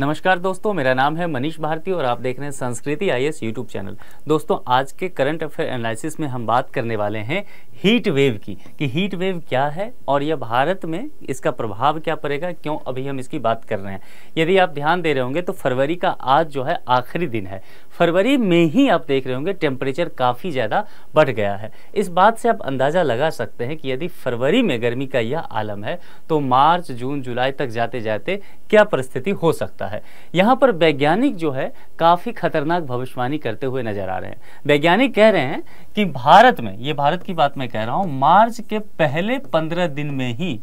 नमस्कार दोस्तों मेरा नाम है मनीष भारती और आप देख रहे हैं संस्कृति आई एस यूट्यूब चैनल दोस्तों आज के करंट अफेयर एनालिसिस में हम बात करने वाले हैं हीट वेव की कि हीट वेव क्या है और यह भारत में इसका प्रभाव क्या पड़ेगा क्यों अभी हम इसकी बात कर रहे हैं यदि आप ध्यान दे रहे होंगे तो फरवरी का आज जो है आखिरी दिन है फरवरी में ही आप देख रहे होंगे टेम्परेचर काफ़ी ज़्यादा बढ़ गया है इस बात से आप अंदाज़ा लगा सकते हैं कि यदि फरवरी में गर्मी का यह आलम है तो मार्च जून जुलाई तक जाते जाते क्या परिस्थिति हो सकता है है यहाँ पर वैज्ञानिक जो है काफ़ी खतरनाक भविष्यवाणी करते हुए नजर आ रहे हैं वैज्ञानिक कह रहे हैं कि भारत में ये भारत की बात मैं कह रहा हूँ मार्च के पहले पंद्रह दिन में ही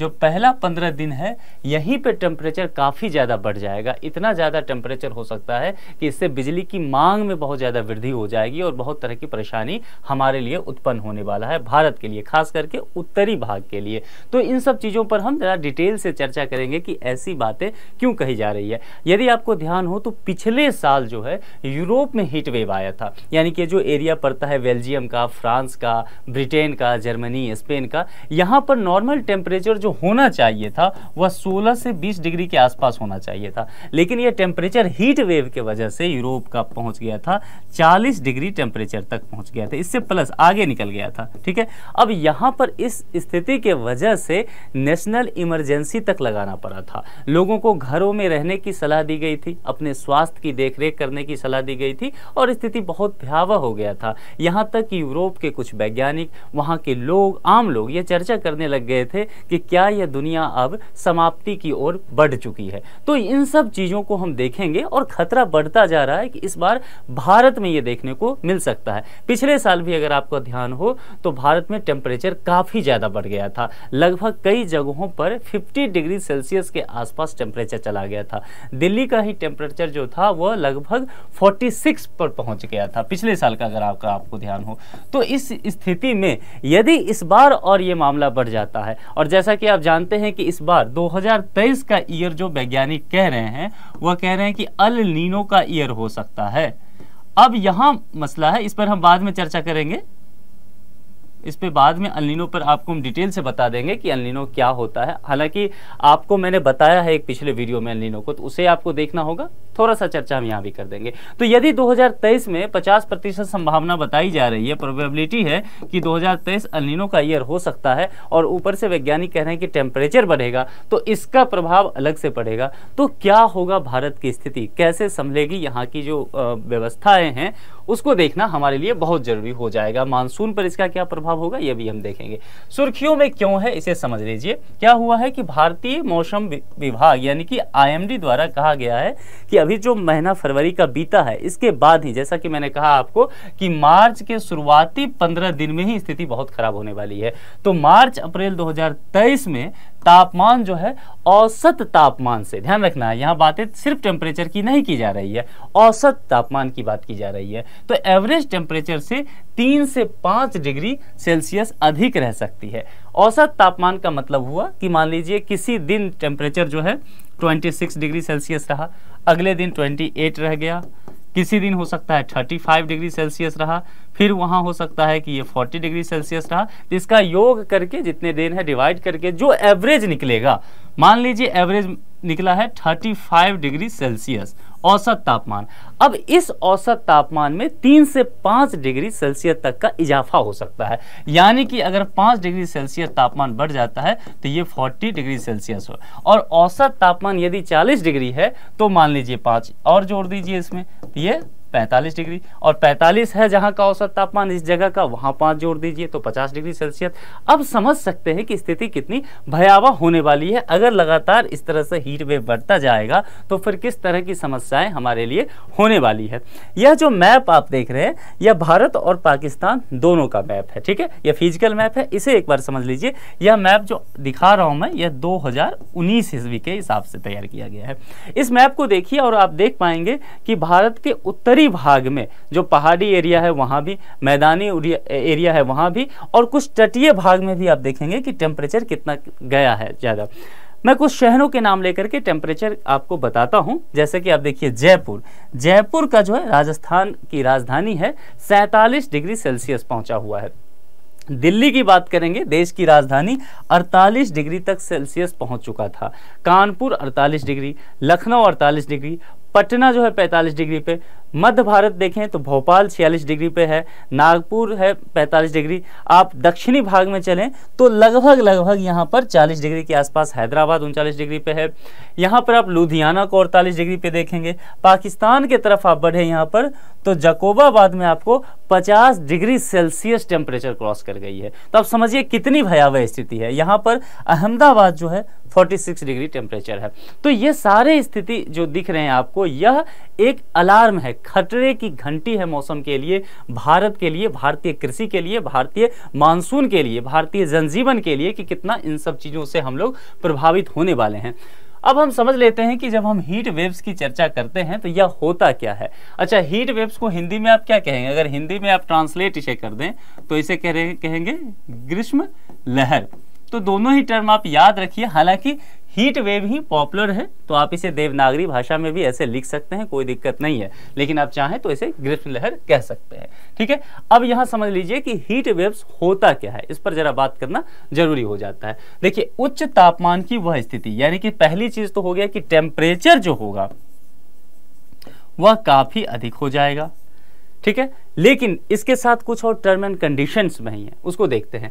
जो पहला पंद्रह दिन है यहीं पे टेम्परेचर काफ़ी ज़्यादा बढ़ जाएगा इतना ज़्यादा टेम्परेचर हो सकता है कि इससे बिजली की मांग में बहुत ज़्यादा वृद्धि हो जाएगी और बहुत तरह की परेशानी हमारे लिए उत्पन्न होने वाला है भारत के लिए खास करके उत्तरी भाग के लिए तो इन सब चीज़ों पर हम ज़रा डिटेल से चर्चा करेंगे कि ऐसी बातें क्यों कही जा रही है यदि आपको ध्यान हो तो पिछले साल जो है यूरोप में हीट वेव आया था यानी कि जो एरिया पड़ता है बेल्जियम का फ्रांस का ब्रिटेन का जर्मनी स्पेन का यहाँ पर नॉर्मल टेम्परेचर जो होना चाहिए था वह 16 से 20 डिग्री के आसपास होना चाहिए था लेकिन यह टेम्परेचर हीट वेव के वजह से यूरोप का पहुंच गया था 40 डिग्री टेम्परेचर तक पहुंच गया था इससे प्लस आगे निकल गया था ठीक है अब यहाँ पर इस स्थिति के वजह से नेशनल इमरजेंसी तक लगाना पड़ा था लोगों को घरों में रहने की सलाह दी गई थी अपने स्वास्थ्य की देखरेख करने की सलाह दी गई थी और स्थिति बहुत भयावह हो गया था यहाँ तक कि यूरोप के कुछ वैज्ञानिक वहाँ के लोग आम लोग ये चर्चा करने लग गए थे कि क्या यह दुनिया अब समाप्ति की ओर बढ़ चुकी है तो इन सब चीज़ों को हम देखेंगे और खतरा बढ़ता जा रहा है कि इस बार भारत में ये देखने को मिल सकता है पिछले साल भी अगर आपका ध्यान हो तो भारत में टेम्परेचर काफ़ी ज़्यादा बढ़ गया था लगभग कई जगहों पर 50 डिग्री सेल्सियस के आसपास टेम्परेचर चला गया था दिल्ली का ही टेम्परेचर जो था वह लगभग 46 पर पहुंच गया था पिछले साल का अगर आपका आपको ध्यान हो तो इस स्थिति में यदि इस बार और ये मामला बढ़ जाता है और जैसा कि आप जानते हैं कि इस बार 2023 का ईयर जो वैज्ञानिक कह रहे हैं वह कह रहे हैं कि अल नीनो का ईयर हो सकता है अब यहाँ मसला है इस पर हम बाद में चर्चा करेंगे इस पे बाद में अनलिनो पर आपको हम डिटेल से बता देंगे कि अनलिनो क्या होता है हालांकि आपको मैंने बताया है एक पिछले वीडियो में अनलिनो को तो उसे आपको देखना होगा थोड़ा सा चर्चा हम यहाँ भी कर देंगे तो यदि 2023 में 50 प्रतिशत संभावना बताई जा रही है प्रोबेबिलिटी है कि 2023 अनलिनो का ईयर हो सकता है और ऊपर से वैज्ञानिक कह रहे हैं कि टेम्परेचर बढ़ेगा तो इसका प्रभाव अलग से पड़ेगा तो क्या होगा भारत की स्थिति कैसे संभलेगी यहाँ की जो व्यवस्थाएँ हैं उसको देखना हमारे लिए बहुत ज़रूरी हो जाएगा मानसून पर इसका क्या प्रभाव होगा यह भी हम देखेंगे सुर्खियों में क्यों है इसे समझ लीजिए क्या हुआ है कि भारतीय मौसम विभाग यानी कि आई द्वारा कहा गया है कि अभी जो महीना फरवरी का बीता है इसके बाद ही जैसा कि मैंने कहा आपको कि मार्च के शुरुआती पंद्रह दिन में ही स्थिति बहुत खराब होने वाली है तो मार्च अप्रैल दो में तापमान जो है औसत तापमान से ध्यान रखना है यहाँ बातें सिर्फ टेम्परेचर की नहीं की जा रही है औसत तापमान की बात की जा रही है तो एवरेज टेम्परेचर से तीन से पाँच डिग्री सेल्सियस अधिक रह सकती है औसत तापमान का मतलब हुआ कि मान लीजिए किसी दिन टेम्परेचर जो है 26 डिग्री सेल्सियस रहा अगले दिन 28 रह गया किसी दिन हो सकता है 35 डिग्री सेल्सियस रहा फिर वहाँ हो सकता है कि ये 40 डिग्री सेल्सियस रहा तो इसका योग करके जितने दिन है डिवाइड करके जो एवरेज निकलेगा मान लीजिए एवरेज निकला है 35 डिग्री सेल्सियस औसत तापमान अब इस औसत तापमान में तीन से पाँच डिग्री सेल्सियस तक का इजाफा हो सकता है यानी कि अगर पाँच डिग्री सेल्सियस तापमान बढ़ जाता है तो ये फोर्टी डिग्री सेल्सियस हो और औसत तापमान यदि चालीस डिग्री है तो मान लीजिए पाँच और जोड़ दीजिए इसमें तो ये 45 डिग्री और 45 है जहां का औसत तापमान इस जगह का वहां पांच जोड़ दीजिए तो 50 डिग्री सेल्सियस अब समझ सकते हैं कि स्थिति कितनी भयावह होने वाली है अगर लगातार इस तरह से हीट वेव बढ़ता जाएगा तो फिर किस तरह की समस्याएं हमारे लिए होने वाली है यह जो मैप आप देख रहे हैं यह भारत और पाकिस्तान दोनों का मैप है ठीक है यह फिजिकल मैप है इसे एक बार समझ लीजिए यह मैप जो दिखा रहा हूं मैं यह दो हजार ईस्वी के हिसाब से तैयार किया गया है इस मैप को देखिए और आप देख पाएंगे कि भारत के उत्तरी उत्तरी भाग में जो पहाड़ी एरिया है वहाँ भी मैदानी एरिया है वहाँ भी और कुछ तटीय भाग में भी आप देखेंगे कि टेम्परेचर कितना गया है ज़्यादा मैं कुछ शहरों के नाम लेकर के टेम्परेचर आपको बताता हूँ जैसे कि आप देखिए जयपुर जयपुर का जो है राजस्थान की राजधानी है सैंतालीस डिग्री सेल्सियस पहुँचा हुआ है दिल्ली की बात करेंगे देश की राजधानी 48 डिग्री तक सेल्सियस पहुंच चुका था कानपुर 48 डिग्री लखनऊ 48 डिग्री पटना जो है 45 डिग्री पे मध्य भारत देखें तो भोपाल 46 डिग्री पे है नागपुर है 45 डिग्री आप दक्षिणी भाग में चलें तो लगभग लगभग यहाँ पर 40 डिग्री के आसपास हैदराबाद उनचालीस डिग्री पे है यहाँ पर आप लुधियाना को अड़तालीस डिग्री पे देखेंगे पाकिस्तान के तरफ आप बढ़े यहाँ पर तो जकोबाबाद में आपको 50 डिग्री सेल्सियस टेम्परेचर क्रॉस कर गई है तो आप समझिए कितनी भयावह स्थिति है यहाँ पर अहमदाबाद जो है 46 डिग्री टेम्परेचर है तो ये सारे स्थिति जो दिख रहे हैं आपको यह एक अलार्म है खतरे की घंटी है मौसम के लिए भारत के लिए भारतीय कृषि के लिए भारतीय मानसून के लिए भारतीय जनजीवन के लिए कि कितना इन सब चीज़ों से हम लोग प्रभावित होने वाले हैं अब हम समझ लेते हैं कि जब हम हीट वेव्स की चर्चा करते हैं तो यह होता क्या है अच्छा हीट वेव्स को हिंदी में आप क्या कहेंगे अगर हिंदी में आप ट्रांसलेट इसे कर दें तो इसे कह रहे कहेंगे ग्रीष्म लहर तो दोनों ही टर्म आप याद रखिए हालांकि हीट वेव ही पॉपुलर है तो आप इसे देवनागरी भाषा में भी ऐसे लिख सकते हैं कोई दिक्कत नहीं है लेकिन आप चाहें तो इसे ग्रीष्म लहर कह सकते हैं ठीक है अब यहां समझ लीजिए कि हीट वेव्स होता क्या है इस पर जरा बात करना जरूरी हो जाता है देखिए उच्च तापमान की वह स्थिति यानी कि पहली चीज तो हो गया कि टेम्परेचर जो होगा वह काफी अधिक हो जाएगा ठीक है लेकिन इसके साथ कुछ और टर्म एंड कंडीशंस में ही है उसको देखते हैं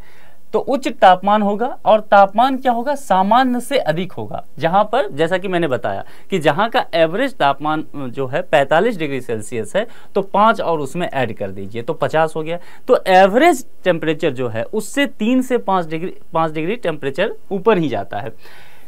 तो उच्च तापमान होगा और तापमान क्या होगा सामान्य से अधिक होगा जहां पर जैसा कि मैंने बताया कि जहां का एवरेज तापमान जो है 45 डिग्री सेल्सियस है तो पाँच और उसमें ऐड कर दीजिए तो 50 हो गया तो एवरेज टेम्परेचर जो है उससे तीन से पाँच डिग्री पाँच डिग्री टेम्परेचर ऊपर ही जाता है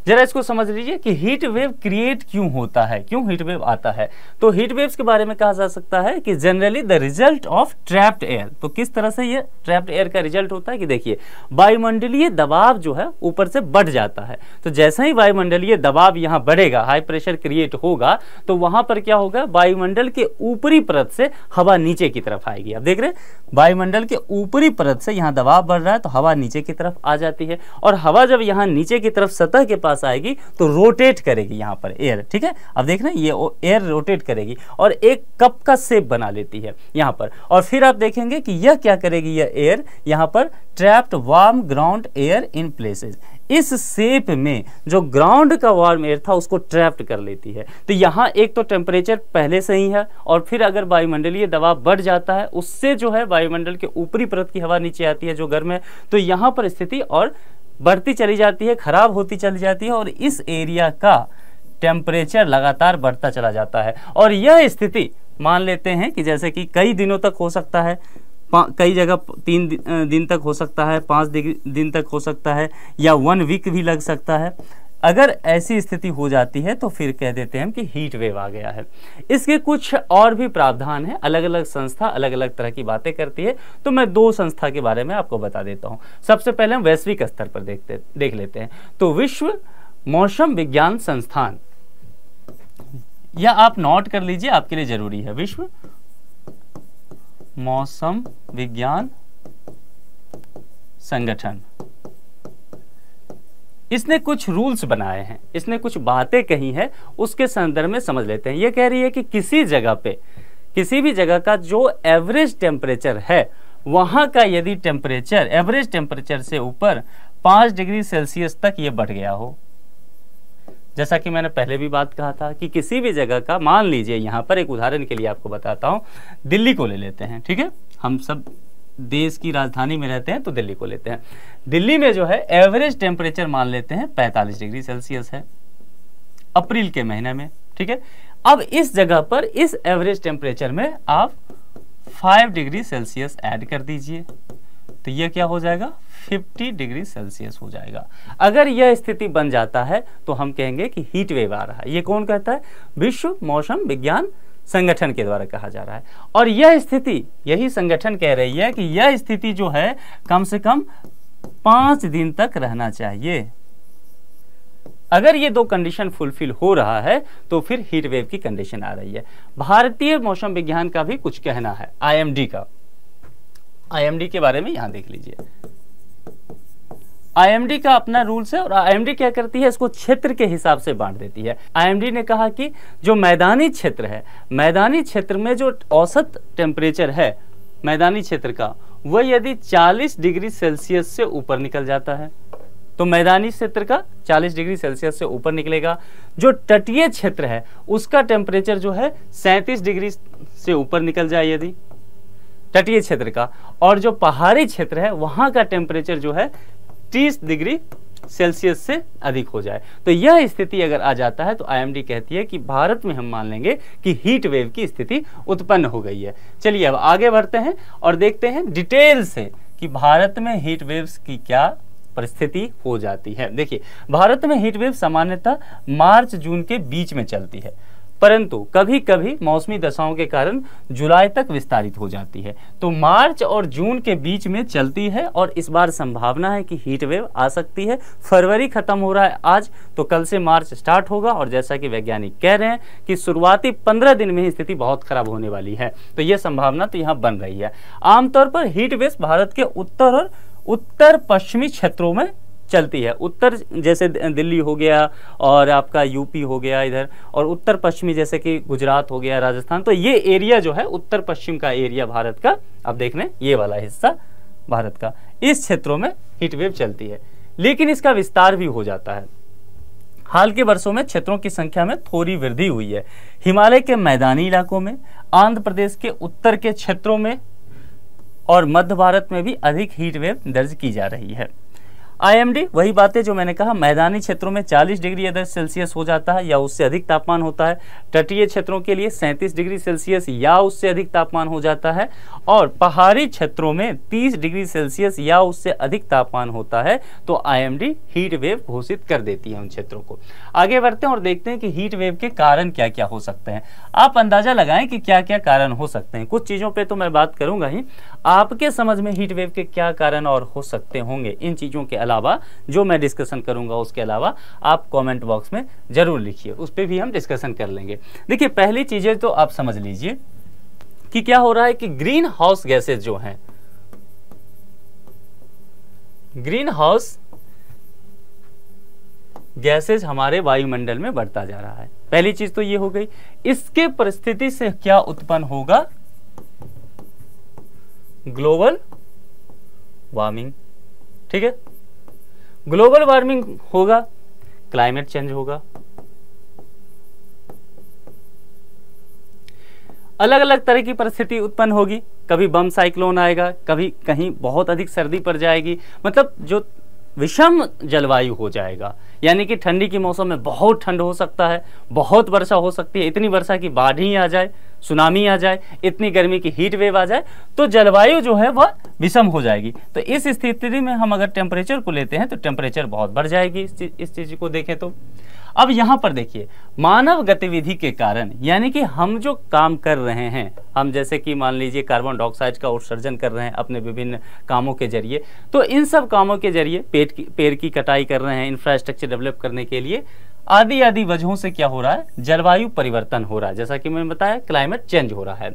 जरा इसको समझ लीजिए कि हीट वेव क्रिएट क्यों होता है क्यों हीट वेव आता है तो हीट वेव्स के बारे में कहा जा सकता है कि generally the result of trapped air तो किस तरह से ये ट्रैप्ड एयर का रिजल्ट होता है कि देखिए वायुमंडलीय दबाव जो है ऊपर से बढ़ जाता है तो जैसे ही वायुमंडलीय दबाव यहाँ बढ़ेगा हाई प्रेशर क्रिएट होगा तो वहां पर क्या होगा वायुमंडल के ऊपरी परत से हवा नीचे की तरफ आएगी अब देख रहे वायुमंडल के ऊपरी परत से यहाँ दबाव बढ़ रहा है तो हवा नीचे की तरफ आ जाती है और हवा जब यहाँ नीचे की तरफ सतह के पास पास आएगी तो रोटेट करेगी यहाँ पर एयर ठीक है अब देखना ये एयर रोटेट करेगी और एक कप का सेप बना लेती है यहाँ पर और फिर आप देखेंगे कि यह क्या करेगी यह एयर यहाँ पर trapped warm ground air in places इस सेप में जो ग्राउंड का वार्म एयर था उसको ट्रैप्ड कर लेती है तो यहाँ एक तो टेम्परेचर पहले से ही है और फिर अगर वायुमंडलीय दबाव बढ़ जाता है उससे जो है वायुमंडल के ऊपरी परत की हवा नीचे आती है जो गर्म है तो यहाँ पर स्थिति और बढ़ती चली जाती है खराब होती चली जाती है और इस एरिया का टेम्परेचर लगातार बढ़ता चला जाता है और यह स्थिति मान लेते हैं कि जैसे कि कई दिनों तक हो सकता है कई जगह तीन दिन तक हो सकता है पाँच दिन तक हो सकता है या वन वीक भी लग सकता है अगर ऐसी स्थिति हो जाती है तो फिर कह देते हैं कि हीट वेव आ गया है इसके कुछ और भी प्रावधान हैं अलग अलग संस्था अलग अलग तरह की बातें करती है तो मैं दो संस्था के बारे में आपको बता देता हूँ सबसे पहले हम वैश्विक स्तर पर देखते देख लेते हैं तो विश्व मौसम विज्ञान संस्थान या आप नोट कर लीजिए आपके लिए जरूरी है विश्व मौसम विज्ञान संगठन इसने कुछ रूल्स बनाए हैं इसने कुछ बातें कही हैं उसके संदर्भ में समझ लेते हैं ये कह रही है कि किसी जगह पे किसी भी जगह का जो एवरेज टेम्परेचर है वहाँ का यदि टेम्परेचर एवरेज टेम्परेचर से ऊपर पाँच डिग्री सेल्सियस तक ये बढ़ गया हो जैसा कि मैंने पहले भी बात कहा था कि किसी भी जगह का मान लीजिए यहाँ पर एक उदाहरण के लिए आपको बताता हूँ दिल्ली को ले लेते हैं ठीक है हम सब देश की राजधानी में रहते हैं तो दिल्ली को लेते हैं दिल्ली में जो है एवरेज टेम्परेचर मान लेते हैं 45 डिग्री सेल्सियस है अप्रैल के महीने में ठीक है अब इस जगह पर इस एवरेज टेम्परेचर में आप 5 डिग्री सेल्सियस ऐड कर दीजिए तो यह क्या हो जाएगा 50 डिग्री सेल्सियस हो जाएगा अगर यह स्थिति बन जाता है तो हम कहेंगे कि हीट वेव आ रहा है यह कौन कहता है विश्व मौसम विज्ञान संगठन के द्वारा कहा जा रहा है और यह स्थिति यही संगठन कह रही है कि यह स्थिति जो है कम से कम पांच दिन तक रहना चाहिए अगर ये दो कंडीशन फुलफिल हो रहा है तो फिर हीट वेव की कंडीशन आ रही है भारतीय मौसम विज्ञान का भी कुछ कहना है आईएमडी का आईएमडी के बारे में यहां देख लीजिए आईएमडी का अपना रूल्स है और आईएमडी क्या करती है इसको क्षेत्र के हिसाब से बांट देती है आईएमडी ने कहा कि जो मैदानी क्षेत्र है मैदानी क्षेत्र में जो औसत टेम्परेचर है मैदानी क्षेत्र का वह यदि 40 डिग्री सेल्सियस से ऊपर निकल जाता है तो मैदानी क्षेत्र का 40 डिग्री सेल्सियस से ऊपर निकलेगा जो तटीय क्षेत्र है उसका टेम्परेचर जो है सैंतीस डिग्री से ऊपर निकल जाए यदि तटीय क्षेत्र का और जो पहाड़ी क्षेत्र है वहां का टेम्परेचर जो है तीस डिग्री सेल्सियस से अधिक हो जाए तो यह स्थिति अगर आ जाता है तो आईएमडी कहती है कि भारत में हम मान लेंगे कि हीट वेव की स्थिति उत्पन्न हो गई है चलिए अब आगे बढ़ते हैं और देखते हैं डिटेल से कि भारत में हीट वेव्स की क्या परिस्थिति हो जाती है देखिए भारत में हीट वेव सामान्यतः मार्च जून के बीच में चलती है परंतु कभी कभी मौसमी दशाओं के कारण जुलाई तक विस्तारित हो जाती है तो मार्च और जून के बीच में चलती है और इस बार संभावना है कि हीट वेव आ सकती है फरवरी खत्म हो रहा है आज तो कल से मार्च स्टार्ट होगा और जैसा कि वैज्ञानिक कह रहे हैं कि शुरुआती पंद्रह दिन में ही स्थिति बहुत खराब होने वाली है तो यह संभावना तो यहाँ बन रही है आमतौर पर हीट वेव भारत के उत्तर और उत्तर पश्चिमी क्षेत्रों में चलती है उत्तर जैसे दिल्ली हो गया और आपका यूपी हो गया इधर और उत्तर पश्चिमी जैसे कि गुजरात हो गया राजस्थान तो ये एरिया जो है उत्तर पश्चिम का एरिया भारत का अब देख लें ये वाला हिस्सा भारत का इस क्षेत्रों में हीटवेव चलती है लेकिन इसका विस्तार भी हो जाता है हाल के वर्षों में क्षेत्रों की संख्या में थोड़ी वृद्धि हुई है हिमालय के मैदानी इलाकों में आंध्र प्रदेश के उत्तर के क्षेत्रों में और मध्य भारत में भी अधिक हीट वेव दर्ज की जा रही है आईएमडी वही बातें जो मैंने कहा मैदानी क्षेत्रों में 40 डिग्री अदर सेल्सियस हो जाता है या उससे अधिक तापमान होता है तटीय क्षेत्रों के लिए 37 डिग्री सेल्सियस या उससे अधिक तापमान हो जाता है और पहाड़ी क्षेत्रों में 30 डिग्री सेल्सियस या उससे अधिक तापमान होता है तो आईएमडी हीट वेव घोषित कर देती है उन क्षेत्रों को आगे बढ़ते हैं और देखते हैं कि हीट वेव के कारण क्या क्या हो सकते हैं आप अंदाजा लगाएं कि क्या क्या कारण हो सकते हैं कुछ चीज़ों पर तो मैं बात करूंगा ही आपके समझ में हीट वेव के क्या कारण और हो सकते होंगे इन चीज़ों के अलावा अलावा जो मैं डिस्कशन करूंगा उसके अलावा आप कॉमेंट बॉक्स में ज़रूर लिखिए उस पर भी हम डिस्कशन कर लेंगे देखिए पहली चीज़ें तो आप समझ लीजिए कि क्या हो रहा है कि ग्रीन हाउस गैसेज जो हैं ग्रीन हाउस गैसेज हमारे वायुमंडल में बढ़ता जा रहा है पहली चीज तो ये हो गई इसके परिस्थिति से क्या उत्पन्न होगा ग्लोबल वार्मिंग ठीक है ग्लोबल वार्मिंग होगा क्लाइमेट चेंज होगा अलग अलग तरह की परिस्थिति उत्पन्न होगी कभी बम साइक्लोन आएगा कभी कहीं बहुत अधिक सर्दी पड़ जाएगी मतलब जो विषम जलवायु हो जाएगा यानी कि ठंडी के मौसम में बहुत ठंड हो सकता है बहुत वर्षा हो सकती है इतनी वर्षा की बाढ़ ही आ जाए सुनामी आ जाए इतनी गर्मी की हीट वेव आ जाए तो जलवायु जो है वह विषम हो जाएगी तो इस स्थिति में हम अगर टेम्परेचर को लेते हैं तो टेम्परेचर बहुत बढ़ जाएगी इस चीज़ को देखें तो अब यहाँ पर देखिए मानव गतिविधि के कारण यानी कि हम जो काम कर रहे हैं हम जैसे कि मान लीजिए कार्बन डाइऑक्साइड का उत्सर्जन कर रहे हैं अपने विभिन्न कामों के जरिए तो इन सब कामों के जरिए पेड़ की पेड़ की कटाई कर रहे हैं इंफ्रास्ट्रक्चर डेवलप करने के लिए आदि आदि वजहों से क्या हो रहा है जलवायु परिवर्तन हो रहा है जैसा कि मैंने बताया क्लाइमेट चेंज हो रहा है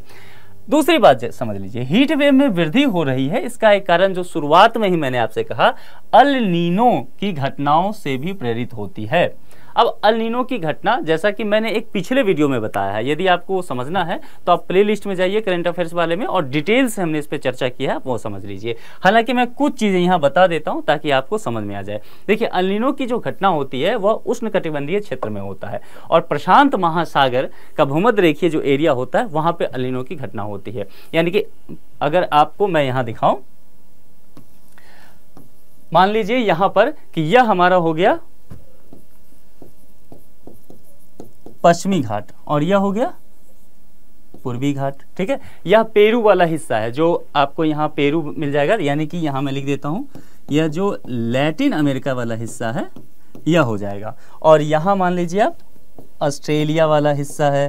दूसरी बात समझ लीजिए हीट वेव में वृद्धि हो रही है इसका एक कारण जो शुरुआत में ही मैंने आपसे कहा अल नीनो की घटनाओं से भी प्रेरित होती है अब अलिनो की घटना जैसा कि मैंने एक पिछले वीडियो में बताया है यदि आपको समझना है तो आप प्ले लिस्ट में जाइए करंट अफेयर्स वाले में और डिटेल से हमने इस पर चर्चा की है वो समझ लीजिए हालांकि मैं कुछ चीज़ें यहाँ बता देता हूँ ताकि आपको समझ में आ जाए देखिए अलिनो की जो घटना होती है वह उष्ण कटिबंधीय क्षेत्र में होता है और प्रशांत महासागर का भूमध रेखीय जो एरिया होता है वहाँ पर अलिनो की घटना होती है यानी कि अगर आपको मैं यहाँ दिखाऊं मान लीजिए यहां पर कि यह हमारा हो गया पश्चिमी घाट और यह हो गया पूर्वी घाट ठीक है यह पेरू वाला हिस्सा है जो आपको यहाँ पेरू मिल जाएगा यानी कि यहाँ मैं लिख देता हूँ यह जो लैटिन अमेरिका वाला हिस्सा है यह हो जाएगा और यहाँ मान लीजिए आप ऑस्ट्रेलिया वाला हिस्सा है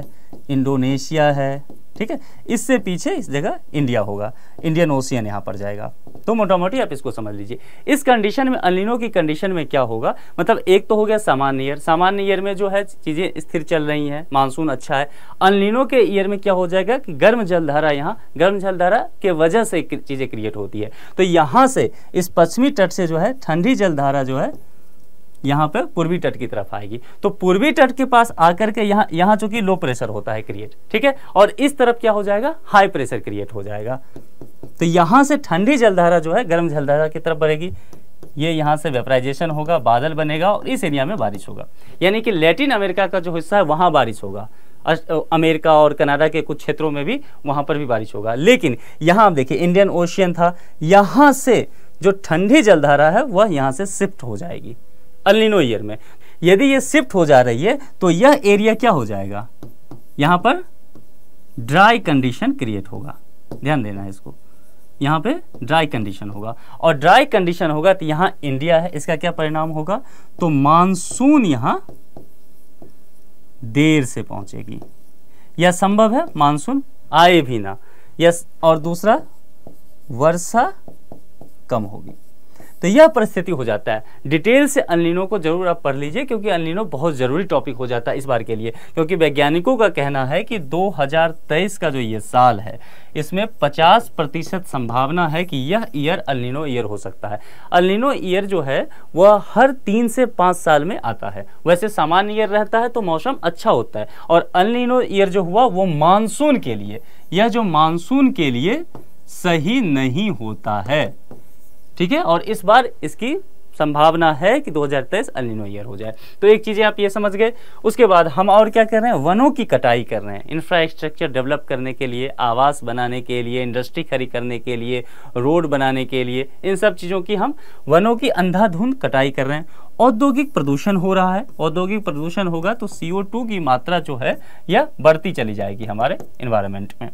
इंडोनेशिया है ठीक है इससे पीछे इस जगह इंडिया होगा इंडियन ओशियन यहां पर जाएगा तो मोटा मोटी आप इसको समझ लीजिए इस कंडीशन में अलिनो की कंडीशन में क्या होगा मतलब एक तो हो गया सामान्य ईयर सामान्य ईयर में जो है चीज़ें स्थिर चल रही हैं मानसून अच्छा है अलिनो के ईयर में क्या हो जाएगा कि गर्म जलधारा यहाँ गर्म जलधारा के वजह से चीज़ें क्रिएट होती है तो यहां से इस पश्चिमी तट से जो है ठंडी जलधारा जो है यहाँ पर पूर्वी तट की तरफ आएगी तो पूर्वी तट के पास आकर के यहाँ यहाँ चूंकि लो प्रेशर होता है क्रिएट ठीक है और इस तरफ क्या हो जाएगा हाई प्रेशर क्रिएट हो जाएगा तो यहाँ से ठंडी जलधारा जो है गर्म जलधारा की तरफ बढ़ेगी ये यहाँ से वेपराइजेशन होगा बादल बनेगा और इस एरिया में बारिश होगा यानी कि लेटिन अमेरिका का जो हिस्सा है वहाँ बारिश होगा अमेरिका और कनाडा के कुछ क्षेत्रों में भी वहाँ पर भी बारिश होगा लेकिन यहाँ आप देखिए इंडियन ओशियन था यहाँ से जो ठंडी जलधारा है वह यहाँ से शिफ्ट हो जाएगी अलिनो ईयर में यदि ये शिफ्ट हो जा रही है तो यह एरिया क्या हो जाएगा यहां पर ड्राई कंडीशन क्रिएट होगा ध्यान देना है इसको यहां पे ड्राई कंडीशन होगा और ड्राई कंडीशन होगा तो यहां इंडिया है इसका क्या परिणाम होगा तो मानसून यहां देर से पहुंचेगी यह संभव है मानसून आए भी ना यस और दूसरा वर्षा कम होगी तो यह परिस्थिति हो जाता है डिटेल से अनलिनो को जरूर आप पढ़ लीजिए क्योंकि अनलिनो बहुत ज़रूरी टॉपिक हो जाता है इस बार के लिए क्योंकि वैज्ञानिकों का कहना है कि 2023 का जो ये साल है इसमें 50 प्रतिशत संभावना है कि यह ईयर अनलिनो ईयर हो सकता है अनलिनो ईयर जो है वह हर तीन से पाँच साल में आता है वैसे सामान्य ईयर रहता है तो मौसम अच्छा होता है और अनलिनो ईयर जो हुआ वो मानसून के लिए यह जो मानसून के लिए सही नहीं होता है ठीक है और इस बार इसकी संभावना है कि 2023 अलिनो ईयर हो जाए तो एक चीज़ें आप ये समझ गए उसके बाद हम और क्या कर रहे हैं वनों की कटाई कर रहे हैं इंफ्रास्ट्रक्चर डेवलप करने के लिए आवास बनाने के लिए इंडस्ट्री खड़ी करने के लिए रोड बनाने के लिए इन सब चीज़ों की हम वनों की अंधाधुंध कटाई कर रहे हैं औद्योगिक प्रदूषण हो रहा है औद्योगिक प्रदूषण होगा तो सी की मात्रा जो है यह बढ़ती चली जाएगी हमारे इन्वायरमेंट में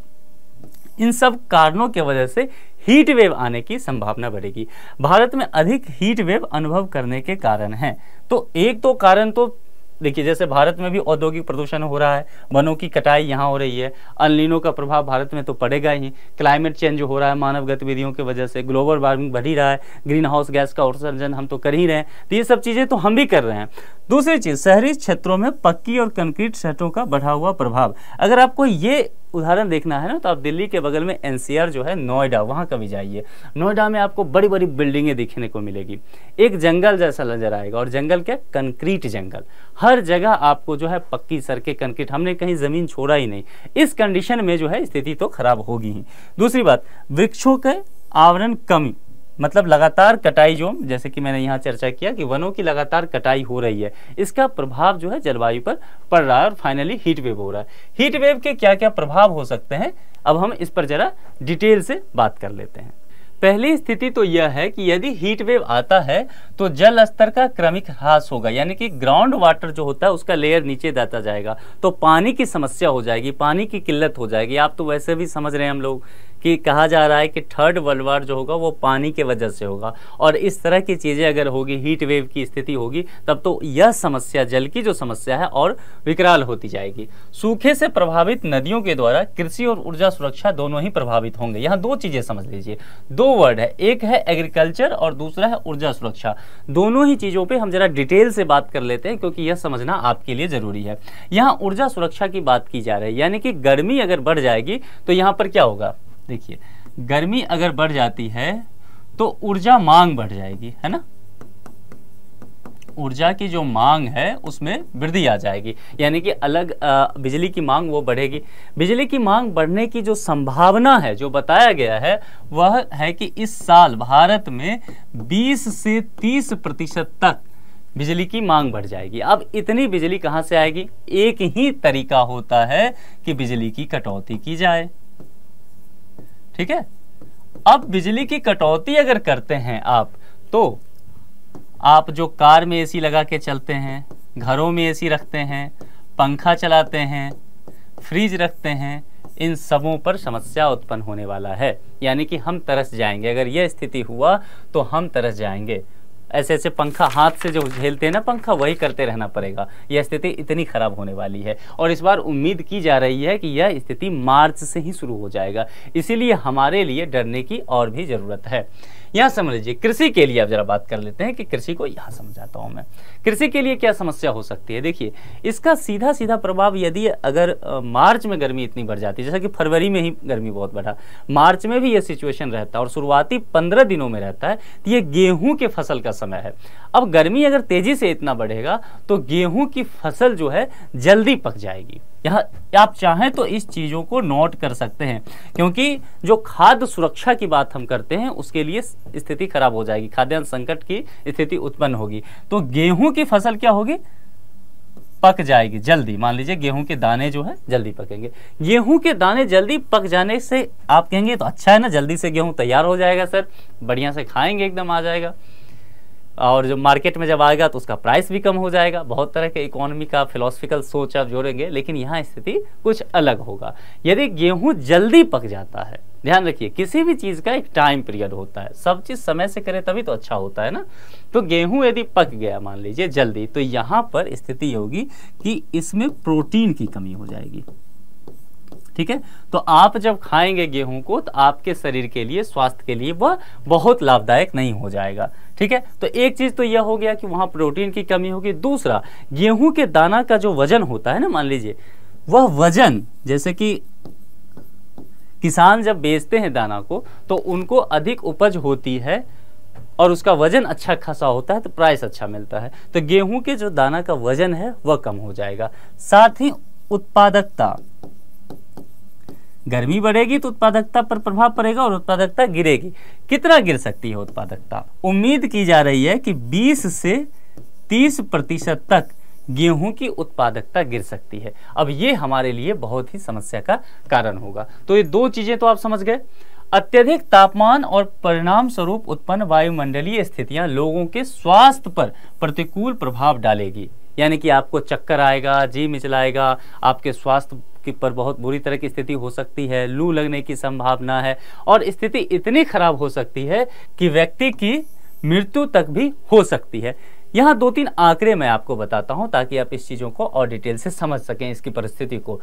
इन सब कारणों के वजह से हीट वेव आने की संभावना बढ़ेगी भारत में अधिक हीट वेव अनुभव करने के कारण हैं तो एक तो कारण तो देखिए जैसे भारत में भी औद्योगिक प्रदूषण हो रहा है वनों की कटाई यहाँ हो रही है अनलिनों का प्रभाव भारत में तो पड़ेगा ही क्लाइमेट चेंज हो रहा है मानव गतिविधियों की वजह से ग्लोबल वार्मिंग बढ़ ही रहा है ग्रीन हाउस गैस का उत्सर्जन हम तो कर ही रहे हैं तो ये सब चीज़ें तो हम भी कर रहे हैं दूसरी चीज़ शहरी क्षेत्रों में पक्की और कंक्रीट सेटों का बढ़ा हुआ प्रभाव अगर आपको ये उदाहरण देखना है ना तो आप दिल्ली के बगल में एनसीआर जो है नोएडा वहाँ कभी जाइए नोएडा में आपको बड़ी बड़ी बिल्डिंगें देखने को मिलेगी एक जंगल जैसा नजर आएगा और जंगल क्या कंक्रीट जंगल हर जगह आपको जो है पक्की सड़कें कंक्रीट हमने कहीं ज़मीन छोड़ा ही नहीं इस कंडीशन में जो है स्थिति तो खराब होगी ही दूसरी बात वृक्षों के आवरण कमी मतलब लगातार कटाई जो जैसे कि मैंने यहाँ चर्चा किया कि वनों की लगातार कटाई हो रही है इसका प्रभाव जो है जलवायु पर पड़ रहा है और फाइनली हीट वेव हो रहा है हीट वेव के क्या क्या प्रभाव हो सकते हैं अब हम इस पर जरा डिटेल से बात कर लेते हैं पहली स्थिति तो यह है कि यदि हीट वेव आता है तो जल स्तर का क्रमिक ह्रास होगा यानी कि ग्राउंड वाटर जो होता है उसका लेयर नीचे जाता जाएगा तो पानी की समस्या हो जाएगी पानी की किल्लत हो जाएगी आप तो वैसे भी समझ रहे हैं हम लोग कि कहा जा रहा है कि थर्ड वर्ल्ड वार जो होगा वो पानी के वजह से होगा और इस तरह की चीज़ें अगर होगी हीट वेव की स्थिति होगी तब तो यह समस्या जल की जो समस्या है और विकराल होती जाएगी सूखे से प्रभावित नदियों के द्वारा कृषि और ऊर्जा सुरक्षा दोनों ही प्रभावित होंगे यहाँ दो चीज़ें समझ लीजिए दो वर्ड है एक है एग्रीकल्चर और दूसरा है ऊर्जा सुरक्षा दोनों ही चीज़ों पर हम ज़रा डिटेल से बात कर लेते हैं क्योंकि यह समझना आपके लिए ज़रूरी है यहाँ ऊर्जा सुरक्षा की बात की जा रही है यानी कि गर्मी अगर बढ़ जाएगी तो यहाँ पर क्या होगा देखिए गर्मी अगर बढ़ जाती है तो ऊर्जा मांग बढ़ जाएगी है ना ऊर्जा की जो मांग है उसमें वृद्धि आ जाएगी यानी कि अलग आ, बिजली की मांग वो बढ़ेगी बिजली की मांग बढ़ने की जो संभावना है जो बताया गया है वह है कि इस साल भारत में 20 से 30 प्रतिशत तक बिजली की मांग बढ़ जाएगी अब इतनी बिजली कहाँ से आएगी एक ही तरीका होता है कि बिजली की कटौती की जाए ठीक है अब बिजली की कटौती अगर करते हैं आप तो आप जो कार में एसी लगा के चलते हैं घरों में एसी रखते हैं पंखा चलाते हैं फ्रिज रखते हैं इन सबों पर समस्या उत्पन्न होने वाला है यानी कि हम तरस जाएंगे अगर यह स्थिति हुआ तो हम तरस जाएंगे ऐसे ऐसे पंखा हाथ से जो झेलते हैं ना पंखा वही करते रहना पड़ेगा यह स्थिति इतनी खराब होने वाली है और इस बार उम्मीद की जा रही है कि यह स्थिति मार्च से ही शुरू हो जाएगा इसीलिए हमारे लिए डरने की और भी ज़रूरत है यहाँ समझ लीजिए कृषि के लिए अब जरा बात कर लेते हैं कि कृषि को यहाँ समझाता हूँ मैं कृषि के लिए क्या समस्या हो सकती है देखिए इसका सीधा सीधा प्रभाव यदि अगर मार्च में गर्मी इतनी बढ़ जाती है जैसा कि फरवरी में ही गर्मी बहुत बढ़ा मार्च में भी यह सिचुएशन रहता है और शुरुआती पंद्रह दिनों में रहता है तो ये गेहूं के फसल का समय है अब गर्मी अगर तेजी से इतना बढ़ेगा तो गेहूं की फसल जो है जल्दी पक जाएगी यह आप चाहें तो इस चीज़ों को नोट कर सकते हैं क्योंकि जो खाद्य सुरक्षा की बात हम करते हैं उसके लिए स्थिति खराब हो जाएगी खाद्यान्न संकट की स्थिति उत्पन्न होगी तो गेहूं की फसल क्या होगी पक जाएगी जल्दी मान लीजिए गेहूं के दाने जो है जल्दी पकेंगे गेहूं के दाने जल्दी पक जाने से आप कहेंगे तो अच्छा है ना जल्दी से गेहूं तैयार हो जाएगा सर बढ़िया से खाएंगे एकदम आ जाएगा और जो मार्केट में जब आएगा तो उसका प्राइस भी कम हो जाएगा बहुत तरह के इकोनॉमी का फिलोसफिकल सोच आप जोड़ेंगे लेकिन यहाँ स्थिति कुछ अलग होगा यदि गेहूँ जल्दी पक जाता है ध्यान रखिए किसी भी चीज़ का एक टाइम पीरियड होता है सब चीज़ समय से करें तभी तो अच्छा होता है ना तो गेहूं यदि पक गया मान लीजिए जल्दी तो यहाँ पर स्थिति होगी कि इसमें प्रोटीन की कमी हो जाएगी ठीक है तो आप जब खाएंगे गेहूं को तो आपके शरीर के लिए स्वास्थ्य के लिए वह बहुत लाभदायक नहीं हो जाएगा ठीक है तो एक चीज़ तो यह हो गया कि वहां प्रोटीन की कमी होगी दूसरा गेहूं के दाना का जो वजन होता है ना मान लीजिए वह वजन जैसे कि किसान जब बेचते हैं दाना को तो उनको अधिक उपज होती है और उसका वजन अच्छा खासा होता है तो प्राइस अच्छा मिलता है तो गेहूं के जो दाना का वजन है वह कम हो जाएगा साथ ही उत्पादकता गर्मी बढ़ेगी तो उत्पादकता पर प्रभाव पड़ेगा और उत्पादकता गिरेगी कितना गिर सकती है उत्पादकता उम्मीद की जा रही है कि 20 से 30 प्रतिशत तक गेहूं की उत्पादकता गिर सकती है अब ये हमारे लिए बहुत ही समस्या का कारण होगा तो ये दो चीज़ें तो आप समझ गए अत्यधिक तापमान और परिणाम स्वरूप उत्पन्न वायुमंडलीय स्थितियां लोगों के स्वास्थ्य पर प्रतिकूल प्रभाव डालेगी यानी कि आपको चक्कर आएगा जी मिचलाएगा आपके स्वास्थ्य की पर बहुत बुरी तरह की स्थिति हो सकती है लू लगने की संभावना है और स्थिति इतनी खराब हो सकती है कि व्यक्ति की मृत्यु तक भी हो सकती है यहाँ दो तीन आंकड़े मैं आपको बताता हूँ ताकि आप इस चीज़ों को और डिटेल से समझ सकें इसकी परिस्थिति को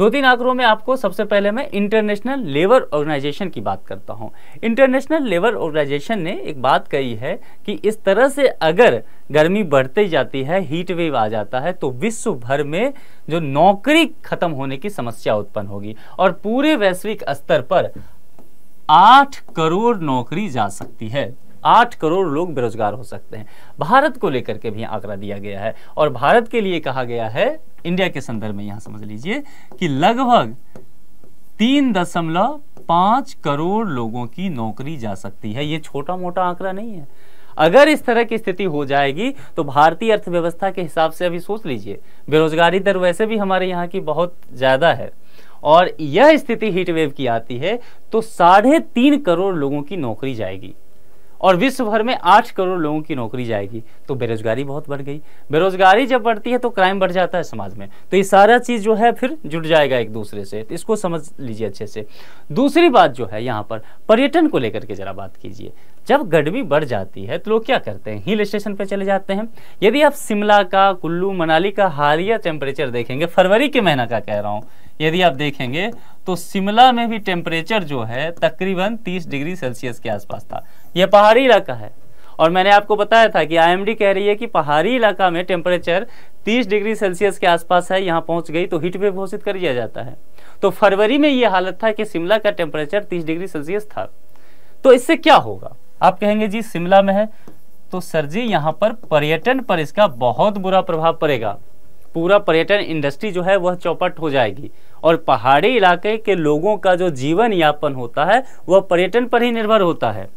दो तीन आंकड़ों में आपको सबसे पहले मैं इंटरनेशनल लेबर ऑर्गेनाइजेशन की बात करता हूँ इंटरनेशनल लेबर ऑर्गेनाइजेशन ने एक बात कही है कि इस तरह से अगर गर्मी बढ़ती जाती है हीट वेव आ जाता है तो विश्व भर में जो नौकरी खत्म होने की समस्या उत्पन्न होगी और पूरे वैश्विक स्तर पर आठ करोड़ नौकरी जा सकती है आठ करोड़ लोग बेरोजगार हो सकते हैं भारत को लेकर के भी आंकड़ा दिया गया है और भारत के लिए कहा गया है इंडिया के संदर्भ में यहां समझ लीजिए कि लगभग तीन दशमलव पांच करोड़ लोगों की नौकरी जा सकती है ये छोटा मोटा आंकड़ा नहीं है अगर इस तरह की स्थिति हो जाएगी तो भारतीय अर्थव्यवस्था के हिसाब से अभी सोच लीजिए बेरोजगारी दर वैसे भी हमारे यहाँ की बहुत ज़्यादा है और यह स्थिति हीटवेव की आती है तो साढ़े तीन करोड़ लोगों की नौकरी जाएगी और विश्व भर में आठ करोड़ लोगों की नौकरी जाएगी तो बेरोजगारी बहुत बढ़ गई बेरोजगारी जब बढ़ती है तो क्राइम बढ़ जाता है समाज में तो ये सारा चीज़ जो है फिर जुट जाएगा एक दूसरे से तो इसको समझ लीजिए अच्छे से दूसरी बात जो है यहाँ पर पर्यटन को लेकर के ज़रा बात कीजिए जब गर्मी बढ़ जाती है तो लोग क्या करते हैं हिल स्टेशन पर चले जाते हैं यदि आप शिमला का कुल्लू मनाली का हालिया टेम्परेचर देखेंगे फरवरी के महीना का कह रहा हूँ यदि आप देखेंगे तो शिमला में भी टेम्परेचर जो है तकरीबन 30 डिग्री सेल्सियस के आसपास था ये पहाड़ी इलाका है और मैंने आपको बताया था कि आईएमडी कह रही है कि पहाड़ी इलाका में टेम्परेचर 30 डिग्री सेल्सियस के आसपास है यहाँ पहुँच गई तो हीट वेव घोषित कर दिया जाता है तो फरवरी में ये हालत था कि शिमला का टेम्परेचर 30 डिग्री सेल्सियस था तो इससे क्या होगा आप कहेंगे जी शिमला में है तो सर जी यहाँ पर पर्यटन पर इसका बहुत बुरा प्रभाव पड़ेगा पूरा पर्यटन इंडस्ट्री जो है वह चौपट हो जाएगी और पहाड़ी इलाके के लोगों का जो जीवन यापन होता है वह पर्यटन पर ही निर्भर होता है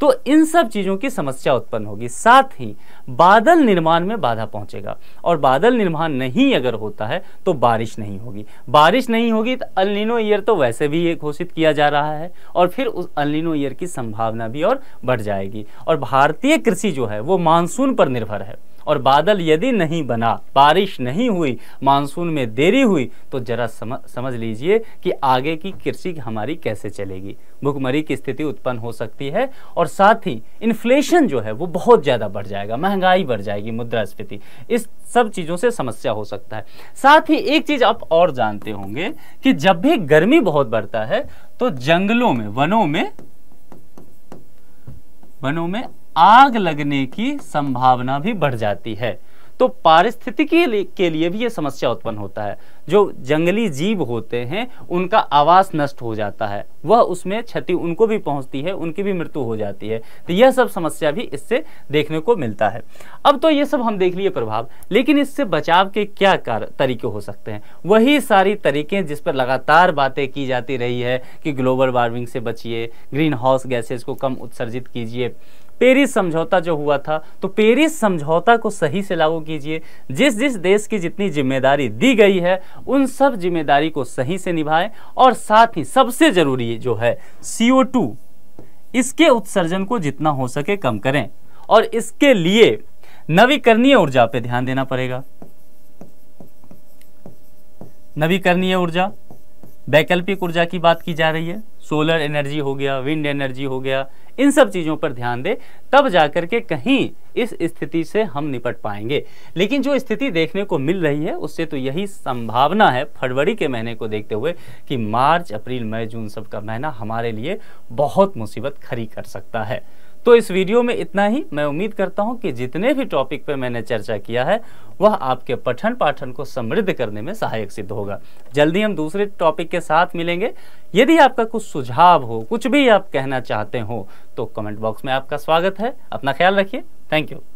तो इन सब चीज़ों की समस्या उत्पन्न होगी साथ ही बादल निर्माण में बाधा पहुंचेगा और बादल निर्माण नहीं अगर होता है तो बारिश नहीं होगी बारिश नहीं होगी तो अलिनो ईयर तो वैसे भी ये घोषित किया जा रहा है और फिर उस अलिनो ईयर की संभावना भी और बढ़ जाएगी और भारतीय कृषि जो है वो मानसून पर निर्भर है और बादल यदि नहीं बना बारिश नहीं हुई मानसून में देरी हुई तो ज़रा समझ समझ लीजिए कि आगे की कृषि हमारी कैसे चलेगी भुखमरी की स्थिति उत्पन्न हो सकती है और साथ ही इन्फ्लेशन जो है वो बहुत ज़्यादा बढ़ जाएगा महंगाई बढ़ जाएगी मुद्रास्फीति इस सब चीज़ों से समस्या हो सकता है साथ ही एक चीज़ आप और जानते होंगे कि जब भी गर्मी बहुत बढ़ता है तो जंगलों में वनों में वनों में आग लगने की संभावना भी बढ़ जाती है तो पारिस्थितिकी के लिए भी ये समस्या उत्पन्न होता है जो जंगली जीव होते हैं उनका आवास नष्ट हो जाता है वह उसमें क्षति उनको भी पहुंचती है उनकी भी मृत्यु हो जाती है तो यह सब समस्या भी इससे देखने को मिलता है अब तो ये सब हम देख लिए प्रभाव लेकिन इससे बचाव के क्या कार तरीके हो सकते हैं वही सारी तरीके जिस पर लगातार बातें की जाती रही है कि ग्लोबल वार्मिंग से बचिए ग्रीन हाउस गैसेज को कम उत्सर्जित कीजिए पेरिस समझौता जो हुआ था तो पेरिस समझौता को सही से लागू कीजिए जिस जिस देश की जितनी जिम्मेदारी दी गई है उन सब जिम्मेदारी को सही से निभाएं और साथ ही सबसे जरूरी जो है CO2 इसके उत्सर्जन को जितना हो सके कम करें और इसके लिए नवीकरणीय ऊर्जा पर ध्यान देना पड़ेगा नवीकरणीय ऊर्जा वैकल्पिक ऊर्जा की बात की जा रही है सोलर एनर्जी हो गया विंड एनर्जी हो गया इन सब चीज़ों पर ध्यान दे तब जा कर के कहीं इस स्थिति से हम निपट पाएंगे लेकिन जो स्थिति देखने को मिल रही है उससे तो यही संभावना है फरवरी के महीने को देखते हुए कि मार्च अप्रैल मई जून सब का महीना हमारे लिए बहुत मुसीबत खड़ी कर सकता है तो इस वीडियो में इतना ही मैं उम्मीद करता हूं कि जितने भी टॉपिक पर मैंने चर्चा किया है वह आपके पठन पाठन को समृद्ध करने में सहायक सिद्ध होगा जल्दी हम दूसरे टॉपिक के साथ मिलेंगे यदि आपका कुछ सुझाव हो कुछ भी आप कहना चाहते हो तो कमेंट बॉक्स में आपका स्वागत है अपना ख्याल रखिए थैंक यू